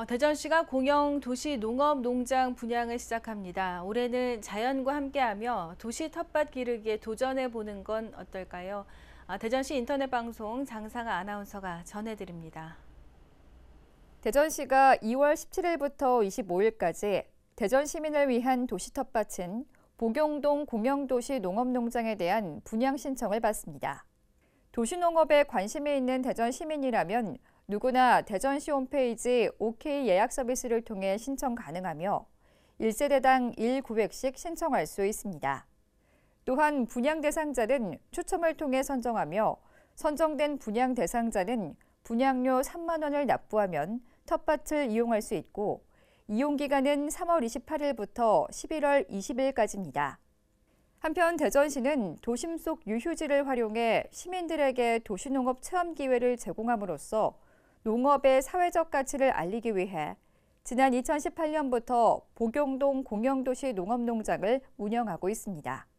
어, 대전시가 공영 도시 농업 농장 분양을 시작합니다. 올해는 자연과 함께하며 도시 텃밭 기르기에 도전해 보는 건 어떨까요? 어, 대전시 인터넷 방송 장상아 아나운서가 전해드립니다. 대전시가 2월 17일부터 25일까지 대전 시민을 위한 도시 텃밭은 보경동 공영도시 농업농장에 대한 분양 신청을 받습니다. 도시농업에 관심이 있는 대전 시민이라면 누구나 대전시 홈페이지 OK 예약 서비스를 통해 신청 가능하며 1세대당 1,900씩 신청할 수 있습니다. 또한 분양 대상자는 추첨을 통해 선정하며 선정된 분양 대상자는 분양료 3만 원을 납부하면 텃밭을 이용할 수 있고 이용기간은 3월 28일부터 11월 20일까지입니다. 한편 대전시는 도심 속 유휴지를 활용해 시민들에게 도시농업 체험 기회를 제공함으로써 농업의 사회적 가치를 알리기 위해 지난 2018년부터 보경동 공영도시 농업농장을 운영하고 있습니다.